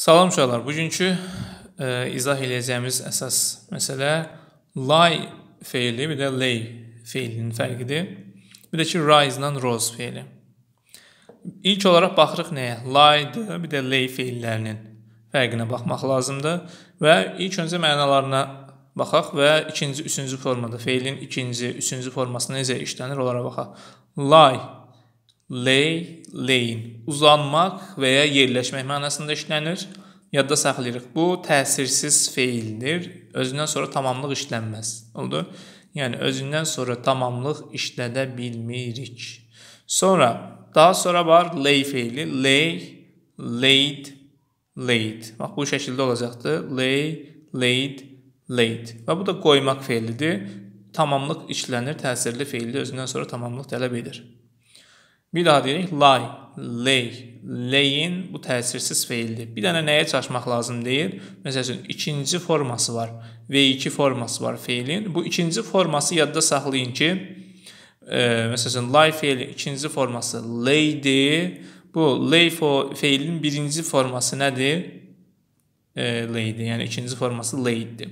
Salam uşaqlar, bugünkü e, izah eləyəcəyimiz əsas məsələ lay feili, bir də lay feilinin fərqidir. Bir də ki, rise ilə rose feili. İlk olaraq baxırıq nəyə? Lay-dır, bir də lay feillərinin fərqinə baxmaq lazımdır və ilk öncə mənalarına baxaq və ikinci, üçüncü formada feilin ikinci, üçüncü forması necə işlənir, onlara baxaq. Lay lay, layin uzanmaq və ya yerləşmək mənasında işlənir. Yadda saxlayırıq. Bu təsirsiz feildir. Özündən sonra tamamlıq işlənməz. Oldu? Yəni özündən sonra tamamlıq işlədə bilmirik. Sonra daha sonra var lay feili. Lay, laid, laid. Bax bu şəkildə olacaqdı. Lay, laid, laid. Və bu da qoymaq feilidir. Tamamlıq işlənir, təsirli feildir. Özündən sonra tamamlıq tələb edir. Bir daha deyirik lay, lay. Layin bu təsirsiz feildir. Bir dənə nəyə çaşmaq lazım deyil? Məsəl üçün ikinci forması var. V2 forması var feilin. Bu ikinci forması yadda saxlayın ki, e, məsəl üçün lay feili ikinci forması laydir. Bu lay feilin birinci forması nədir? E, laydir. Yəni ikinci forması layiddir.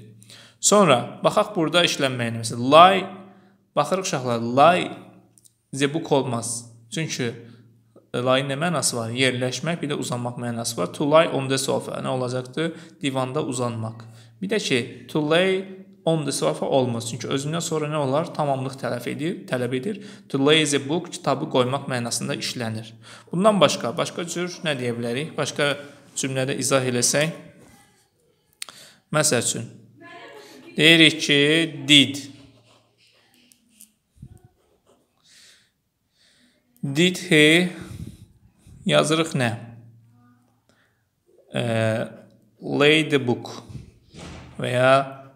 Sonra baxaq burada işlənməyinə. Məsələn lay baxırıq uşaqlar lay zebuk olmaz. Çünki e, layın nə mənası var? Yerləşmək, bir də uzanmaq mənası var. To lie on the sofa nə olacaqdı? Divanda uzanmaq. Bir də ki, to lay on the sofa olmaz. Çünki özündən sonra nə olar? Tamamlıq tələb edir, tələb edir. To lay a book kitabı qoymaq mənasında işlənir. Bundan başqa, başqa cür nə deyə bilərik? Başqa cümlədə izah eləsək. Məsəl üçün deyirik ki, did Did he yazırıq nə? Ee, lay the book və ya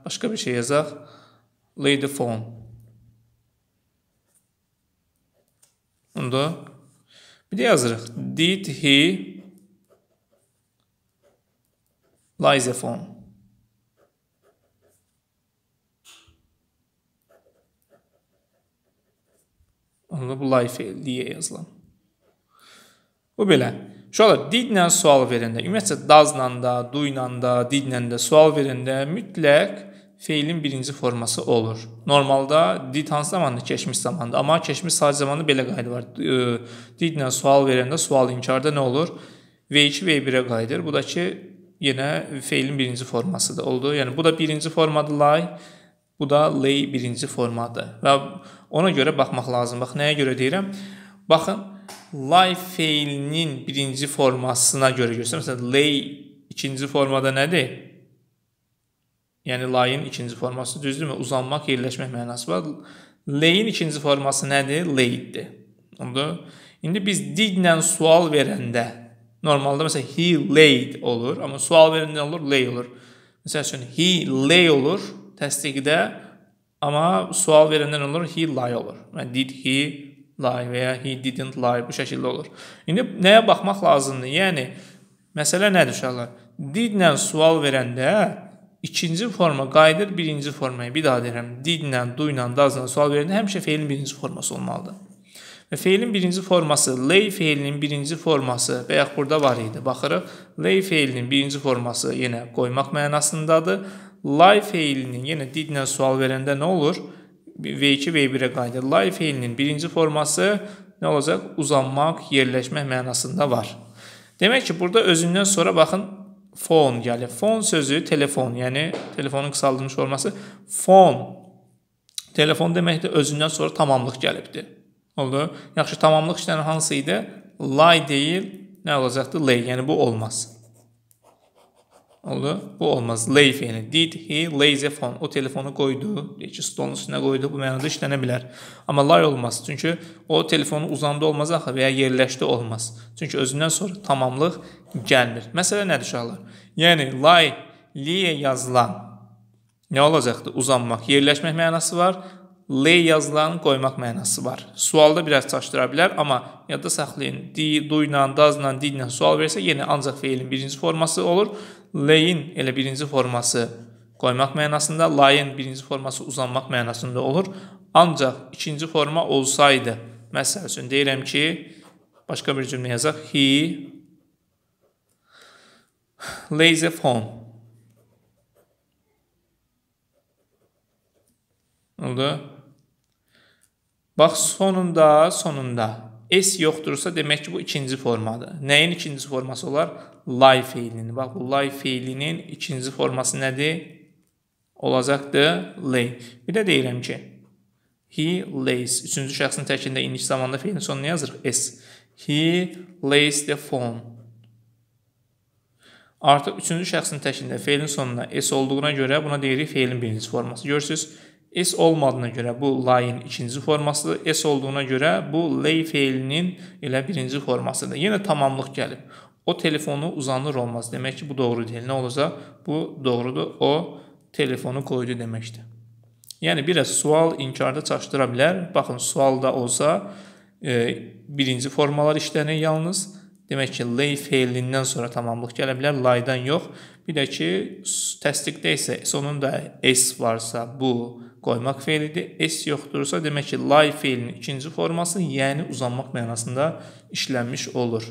başqa bir şey yazaq. Lay the phone. Onda bir de yazırıq. Did he lay the phone? baxın bu life fail deyə yazılan. Bu belə. Uşaqlar, didlə sual verəndə, ümumiyyətlə dazla da, do ilə də, didlə də sual verəndə mütləq feilin birinci forması olur. Normalda did hansı zamanda? Keçmiş zamanda. Amma keçmiş saat zamanı belə qayda var. Didlə sual verəndə sual inkarda nə olur? V2, V1-ə qayıdır. Bu da ki, yenə feilin birinci formasıdır. Oldu. Yəni bu da birinci formadır lay. Bu da lay birinci formadır. Və Ona görə baxmaq lazımdır. Bax, nəyə görə deyirəm? Baxın, lay feilinin birinci formasına görə görsəm, məsələn, lay ikinci formada nədir? Yəni, layın ikinci forması düzdürmü? Uzanmaq, yerləşmək mənası var. Layin ikinci forması nədir? Laiddir. Onda indi biz diglə sual verəndə normalda məsələn he laid olur, amma sual verəndə olur, lay olur. Məsəl üçün he lay olur təsdiqdə Amma sual verəndən olur, he lie olur. Yəni did he lie və ya he didn't lie bu şəkildə olur. İndi nəyə baxmaq lazımdır? Yəni məsələ nədir uşaqlar? Didlə sual verəndə ikinci forma qayıdır birinci formaya. Bir daha deyirəm, didlə, do ilə, does-la sual verəndə həmişə feilin birinci forması olmalıdır. Və feilin birinci forması lay feilinin birinci forması bayaq burada var idi. Baxırıq, lay feilinin birinci forması yenə qoymaq mənasındadır. Lie feilinin yenə didlə sual verəndə nə olur? V2, V1-ə qayıdır. Lie feilinin birinci forması nə olacaq? Uzanmaq, yerləşmək mənasında var. Demək ki, burada özündən sonra baxın fon gəlir. Fon sözü telefon, yəni telefonun qısaldılmış forması fon. Telefon demək də özündən sonra tamamlıq gəlibdi. Oldu? Yaxşı, tamamlıq işlərin hansı idi? Lie deyil, nə olacaqdı? Lay, yəni bu olmaz. Olur. Bu olmaz. Lay fe'li. Did he lays a phone. O telefonu qoydu. Deyək ki, stolun üstünə qoydu. Bu mənada işlənə bilər. Amma lay olmaz. Çünki o telefonu uzanda olmaz axı və ya yerləşdi olmaz. Çünki özündən sonra tamamlıq gəlmir. Məsələ nədir uşaqlar? Yəni lay liyə yazılan nə olacaqdı? Uzanmaq, yerləşmək mənası var. L yazılarını qoymaq mənası var. Sualda biraz çaşdıra bilər, amma yadda saxlayın. Di, du ilə, daz ilə, di ilə sual versə, yenə ancaq feilin birinci forması olur. L-in elə birinci forması qoymaq mənasında, layın birinci forması uzanmaq mənasında olur. Ancaq ikinci forma olsaydı, məsəl üçün deyirəm ki, başqa bir cümlə yazaq. He lays a phone. Oldu. Bax, sonunda, sonunda S yoxdursa demək ki, bu ikinci formadır. Nəyin ikinci forması olar? Lay feilinin. Bax, bu lay feilinin ikinci forması nədir? Olacaqdır lay. Bir də deyirəm ki, he lays. Üçüncü şəxsin təkində iniş zamanda feilin sonuna yazırıq S. He lays the phone. Artıq üçüncü şəxsin təkində feilin sonuna S olduğuna görə buna deyirik feilin birinci forması. Görürsünüz, S olmadığına görə bu layın ikinci formasıdır. S olduğuna görə bu lay feilinin elə birinci formasıdır. Yenə tamamlıq gəlib. O telefonu uzanır olmaz. Demək ki, bu doğru deyil. Nə olacaq? Bu doğrudur. O telefonu qoydu deməkdir. Yəni, bir az sual inkarda çaşdıra bilər. Baxın, sualda olsa e, birinci formalar işlənir yalnız. Demək ki, lay feilindən sonra tamamlıq gələ bilər, laydan yox. Bir də ki, təsdiqdə isə sonunda S varsa bu qoymaq feilidir. S yoxdursa, demək ki, lay feilinin ikinci forması, yəni uzanmaq mənasında işlənmiş olur.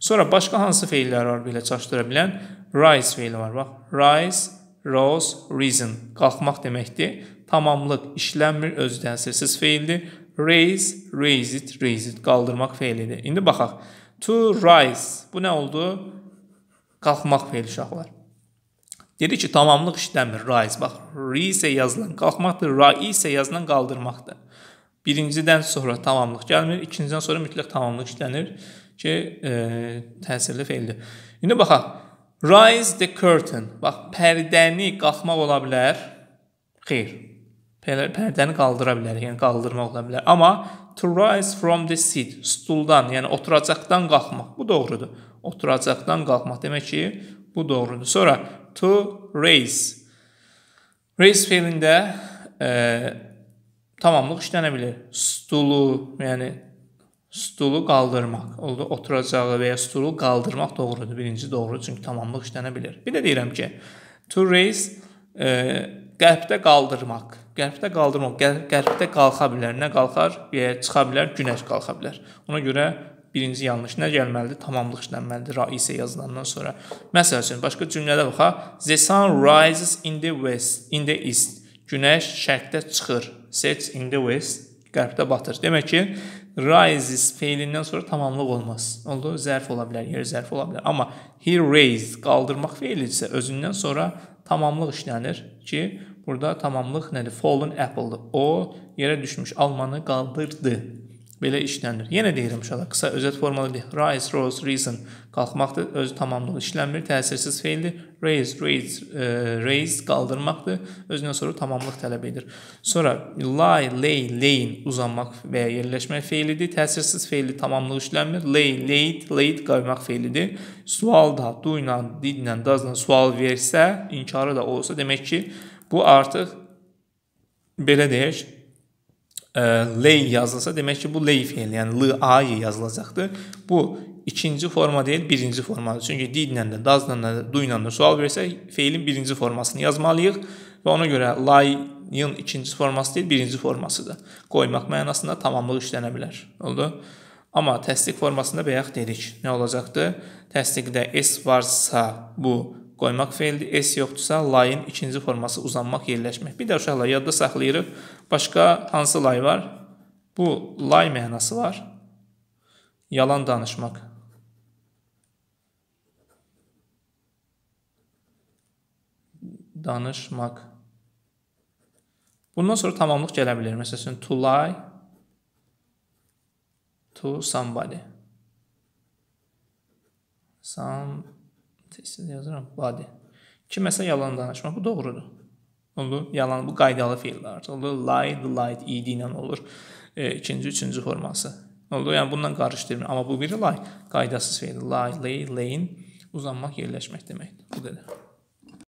Sonra başqa hansı feillər var belə çaşdıra bilən? Rise feili var. Bax, rise, rose, risen. Qalxmaq deməkdir. Tamamlıq işlənmir, özü təsirsiz feildir. Raise, raise it, raise it. Qaldırmaq feilidir. İndi baxaq. To rise. Bu nə oldu? Qalxmaq feili uşaqlar. Dedi ki, tamamlıq işləmir, rise. Bax, ri isə yazılan qalxmaqdır, rai isə yazılan qaldırmaqdır. Birincidən sonra tamamlıq gəlmir, ikincidən sonra mütləq tamamlıq işlənir ki, e, təsirli feildir. İndi baxaq. Rise the curtain. Bax, pərdəni qalxmaq ola bilər. Xeyr. Pərdəni qaldıra bilər, yəni qaldırmaq ola bilər. Amma to rise from the seat, stuldan, yəni oturacaqdan qalxmaq. Bu doğrudur. Oturacaqdan qalxmaq demək ki, Bu doğrudur. Sonra to raise. Raise feilində e, tamamlıq işlənə bilər. Stulu, yəni stulu qaldırmaq, oldu oturacağı və ya stulu qaldırmaq doğrudur. Birinci doğrudur, çünki tamamlıq işlənə bilər. Bir də deyirəm ki, to raise e, qəlbdə qaldırmaq. Qəlbdə qaldırmaq, qəlbdə qalxa bilər. Nə qalxar? Yə, çıxa bilər, günəş qalxa bilər. Ona görə birinci yanlış nə gəlməlidir? Tamamlıq işlənməlidir raisə yazılandan sonra. Məsəl üçün başqa cümlədə baxaq. The sun rises in the west, in the east. Günəş şərqdə çıxır. Sets in the west, qərbdə batır. Demək ki, rises feilindən sonra tamamlıq olmaz. Oldu? Zərf ola bilər, yer zərf ola bilər. Amma he raised qaldırmaq feilidirsə özündən sonra tamamlıq işlənir ki, burada tamamlıq nədir? Fallen apple-dır. O yerə düşmüş almanı qaldırdı belə işlənir. Yenə deyirəm uşaqlar, qısa özət formalı deyil. Rise, rose, reason qalxmaqdır, özü tamamlıq işlənmir, təsirsiz feildir. Raise, raise, e, raise qaldırmaqdır, özündən sonra tamamlıq tələb edir. Sonra lie, lay, layin uzanmaq və ya yerləşmək feilidir, təsirsiz feildir, tamamlıq işlənmir. Lay, laid, laid qaymaq feilidir. Sual da do ilə, did ilə, does ilə sual versə, inkarı da olsa demək ki, bu artıq belə deyək, E, ley yazılsa demək ki, bu ley feili, yəni l a yazılacaqdır. Bu ikinci forma deyil, birinci formadır. Çünki didlə də, dazla da, duyla da sual versək, feilin birinci formasını yazmalıyıq və ona görə lay-ın ikinci forması deyil, birinci formasıdır. Qoymaq mənasında tamamlıq işlənə bilər. Oldu? Amma təsdiq formasında bayaq dedik. Nə olacaqdı? Təsdiqdə s varsa bu qoymaq feildir. S yoxdursa, layın ikinci forması uzanmaq, yerləşmək. Bir də uşaqlar yadda saxlayırıq. Başqa hansı lay var? Bu lay mənası var. Yalan danışmaq. Danışmaq. Bundan sonra tamamlıq gələ bilər. Məsələn, to lie to somebody. Some tez-tez yazıram body. Kiməsə yalan danışmaq bu doğrudur. Olur, yalan bu qaydalı feildir artıq. Olur, lied, lied ed ilə olur. E, ikinci, üçüncü forması. Olur, yəni bundan qarışdırmır. Amma bu biri lie qaydasız feildir. Lie, lay, lane uzanmaq, yerləşmək deməkdir. Bu qədər.